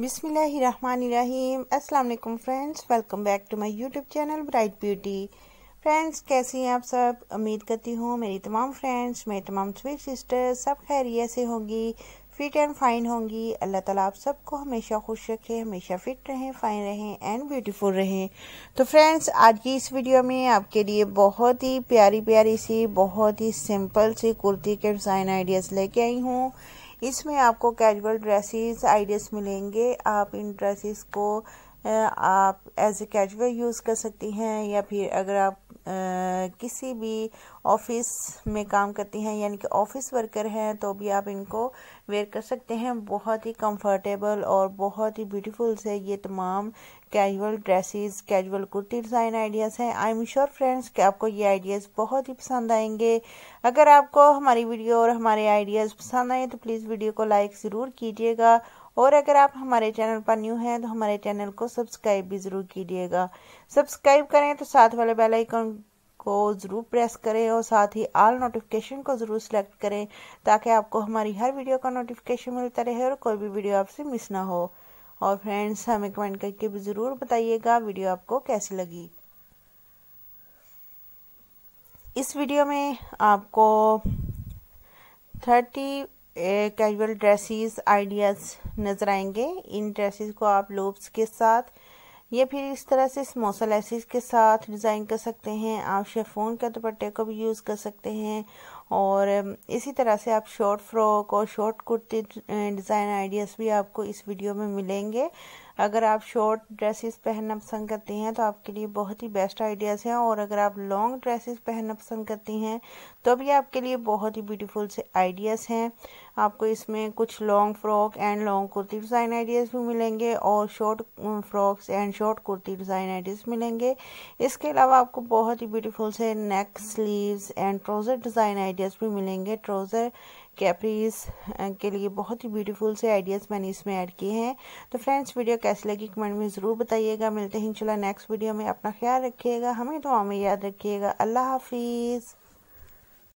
बिसमीम अल्लाम friends welcome back to my YouTube channel bright beauty friends कैसी हैं आप सब उम्मीद करती हूँ मेरी तमाम फ्रेंड्स मेरी तमाम स्वीट सिस्टर्स सब खैरियत से होंगी फिट एंड फाइन होंगी अल्लाह ताला आप सबको हमेशा खुश रखे हमेशा फिट रहें फाइन रहें एंड ब्यूटीफुल रहें तो फ्रेंड्स आज की इस वीडियो में आपके लिए बहुत ही प्यारी प्यारी सी बहुत ही सिंपल सी कुर्ती के डिज़ाइन आइडियाज़ लेके आई हूँ इसमें आपको कैजुअल ड्रेसेस आइडियाज़ मिलेंगे आप इन ड्रेसेस को आप एज ए कैजुअल यूज़ कर सकती हैं या फिर अगर आप किसी भी ऑफिस में काम करती हैं यानी कि ऑफिस वर्कर हैं तो भी आप इनको वेयर कर सकते हैं बहुत ही कंफर्टेबल और बहुत ही ब्यूटीफुल से ये तमाम casual dresses casual kurti design ideas हैं आई एम श्योर फ्रेंड्स कि आपको ये आइडियाज़ बहुत ही पसंद आएंगे अगर आपको हमारी वीडियो और हमारे आइडियाज़ पसंद आए तो प्लीज़ वीडियो को लाइक ज़रूर कीजिएगा और अगर आप हमारे चैनल पर न्यू हैं तो हमारे चैनल को सब्सक्राइब भी ज़रूर कीजिएगा सब्सक्राइब करें तो साथ वाले बेल आइकन को ज़रूर प्रेस करें और साथ ही आल नोटिफिकेशन को ज़रूर सेलेक्ट करें ताकि आपको हमारी हर वीडियो का नोटिफिकेशन मिलता रहे और कोई भी वीडियो आपसे मिस ना हो और फ्रेंड्स हमें कमेंट करके भी ज़रूर बताइएगा वीडियो आपको कैसी लगी इस वीडियो में आपको थर्टी कैजुअल ड्रेसिस आइडियाज़ नज़र आएंगे इन ड्रेसिस को आप लोब्स के साथ या फिर इस तरह से स्मोसा के साथ डिज़ाइन कर सकते हैं आप शेफोन के दुपट्टे को भी यूज़ कर सकते हैं और इसी तरह से आप शॉर्ट फ्रॉक और शॉर्ट कुर्ती डिज़ाइन आइडियाज़ भी आपको इस वीडियो में मिलेंगे अगर आप शॉर्ट ड्रेसेस पहनना पसंद करती हैं तो आपके लिए बहुत ही बेस्ट आइडियाज़ हैं और अगर आप लॉन्ग ड्रेसेस पहनना पसंद करती हैं तो भी आपके लिए बहुत ही ब्यूटीफुल से आइडियाज़ हैं आपको इसमें कुछ long frock and long kurti design ideas भी मिलेंगे और short frocks and short kurti design ideas मिलेंगे इसके अलावा आपको बहुत ही ब्यूटीफुल से neck sleeve and trouser design idea ideas भी मिलेंगे ट्राउज़र कैप्रीज के लिए बहुत ही ब्यूटीफुल से आइडियाज़ मैंने इसमें ऐड किए हैं तो फ्रेंड्स वीडियो कैसी लगी कमेंट में ज़रूर बताइएगा मिलते हैं इंशाल्लाह नेक्स्ट वीडियो में अपना ख्याल रखिएगा हमें दुआ में याद रखिएगा अल्लाह हाफिज़